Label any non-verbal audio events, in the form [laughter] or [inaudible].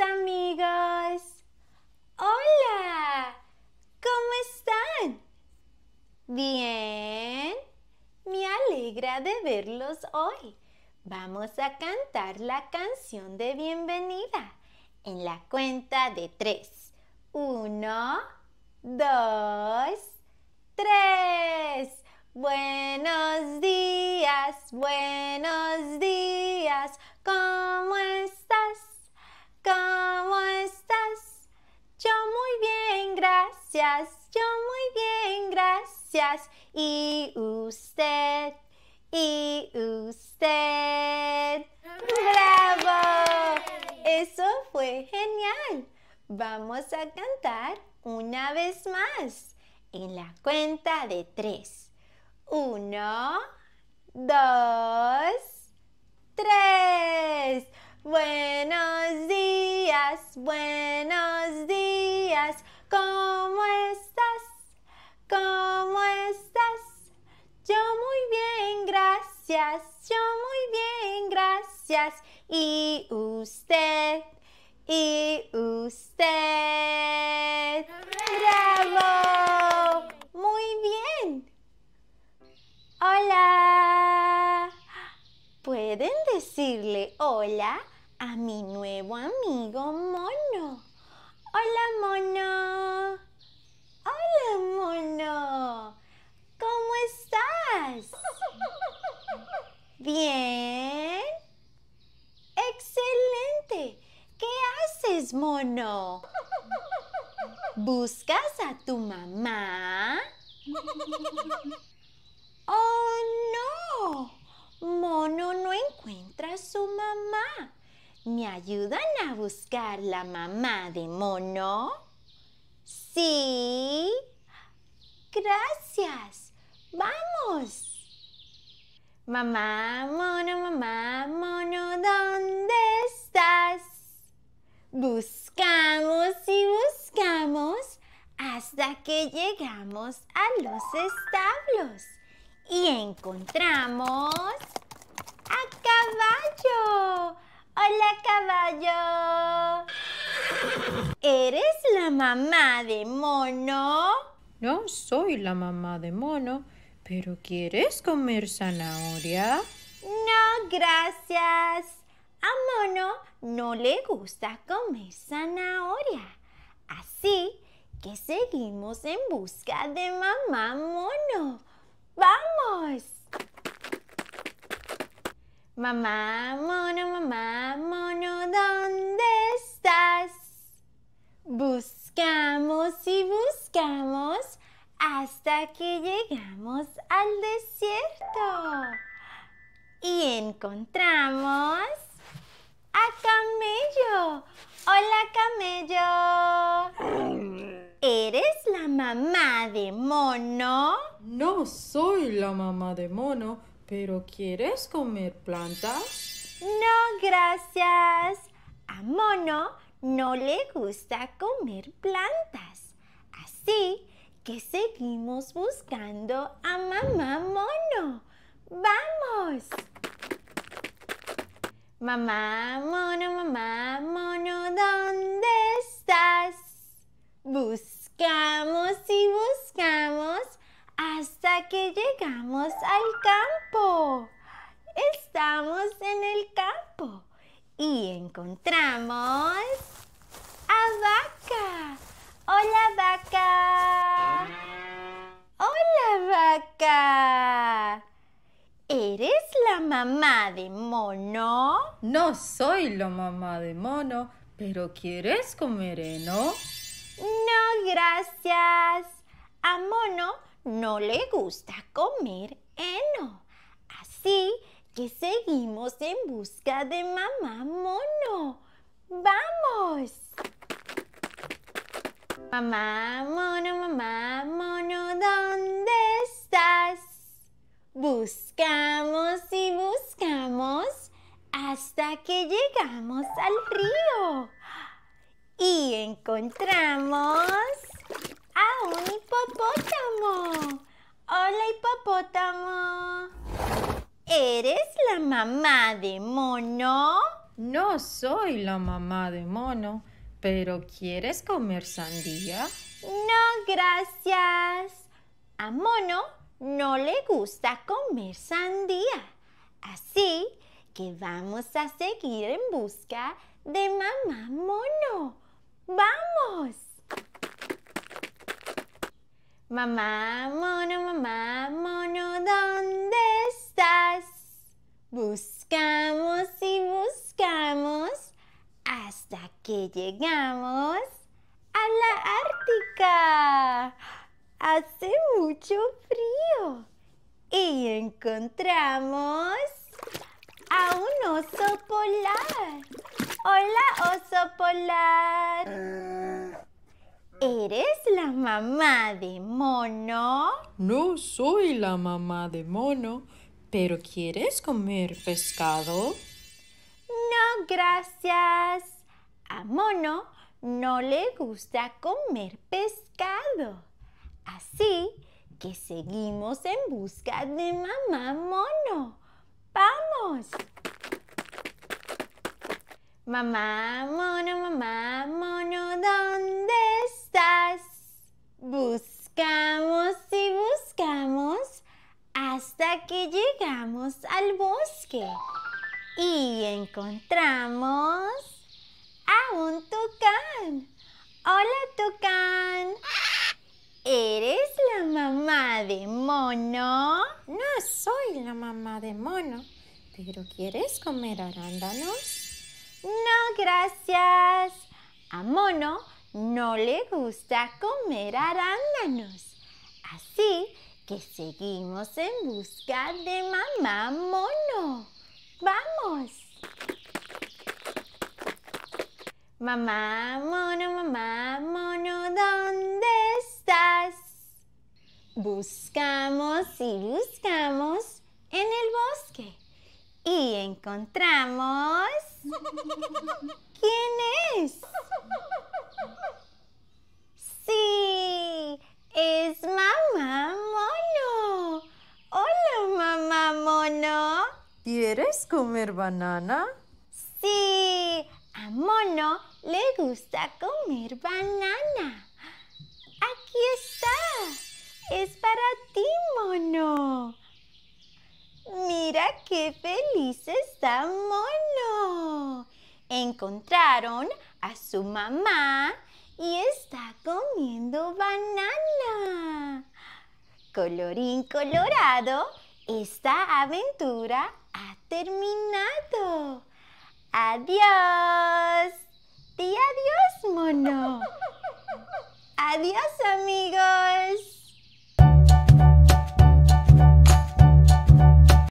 amigos. Hola, ¿cómo están? Bien, me alegra de verlos hoy. Vamos a cantar la canción de bienvenida en la cuenta de tres. Uno, dos, tres. Buenos días, buenos días. yo muy bien, gracias. Y usted, y usted. ¡Bravo! Eso fue genial. Vamos a cantar una vez más en la cuenta de tres. Uno, dos, tres. Buenos días, buenos Y usted, y usted. ¡Bravo! Muy bien. Hola. Pueden decirle hola a mi nuevo amigo mono. Hola mono. Hola mono. ¿Cómo estás? [laughs] Bien. mono? ¿Buscas a tu mamá? ¡Oh, no! Mono no encuentra a su mamá. ¿Me ayudan a buscar la mamá de Mono? Sí. Gracias. Vamos. Mamá, mono, mamá, mono, ¿dónde estás? buscamos y buscamos hasta que llegamos a los establos y encontramos a caballo. Hola caballo. ¿Eres la mamá de mono? No soy la mamá de mono, pero ¿quieres comer zanahoria? No, gracias. A Mono no le gusta comer zanahoria. Así que seguimos en busca de mamá Mono. ¡Vamos! Mamá Mono, mamá Mono, ¿dónde estás? Buscamos y buscamos hasta que llegamos al desierto y encontramos Camello. Hola, Camello. ¿Eres la mamá de Mono? No soy la mamá de Mono, pero ¿quieres comer plantas? No, gracias. A Mono no le gusta comer plantas. Así que seguimos buscando a mamá Mono. ¡Vamos! Mamá, mono, mamá, mono, ¿dónde estás? Buscamos y buscamos hasta que llegamos al campo. Estamos en el campo y encontramos a vaca. mamá de mono? No soy la mamá de mono, pero ¿quieres comer heno? No, gracias. A mono no le gusta comer heno. Así que seguimos en busca de mamá mono. ¡Vamos! Mamá mono, mamá mono. Buscamos y buscamos hasta que llegamos al río y encontramos a un hipopótamo. Hola hipopótamo. ¿Eres la mamá de mono? No soy la mamá de mono, pero ¿quieres comer sandía? No, gracias. A mono no le gusta comer sandía. Así que vamos a seguir en busca de mamá mono. ¡Vamos! Mamá mono, mamá mono, ¿dónde estás? Buscamos y buscamos hasta que llegamos a la Ártica hace mucho frío y encontramos a un oso polar. Hola, oso polar. ¿Eres la mamá de mono? No soy la mamá de mono, pero ¿quieres comer pescado? No, gracias. A mono no le gusta comer pescado. Así que seguimos en busca de mamá mono. ¡Vamos! Mamá mono, mamá mono, ¿dónde estás? Buscamos y buscamos hasta que llegamos al bosque y encontramos a un tucán. Hola tucán. ¿Eres la mamá de mono? No soy la mamá de mono, pero ¿quieres comer arándanos? No, gracias. A mono no le gusta comer arándanos. Así que seguimos en busca de mamá mono. ¡Vamos! Mamá mono, mamá mono, ¿dónde Buscamos y buscamos en el bosque y encontramos... [laughs] ¿Quién es? Sí, es mamá mono. Hola, mamá mono. ¿Quieres comer banana? Sí, a mono le gusta comer banana aquí está. Es para ti, mono. Mira qué feliz está mono. Encontraron a su mamá y está comiendo banana. Colorín colorado, esta aventura ha terminado. Adiós. Te adiós, mono. [laughs] Adiós amigos.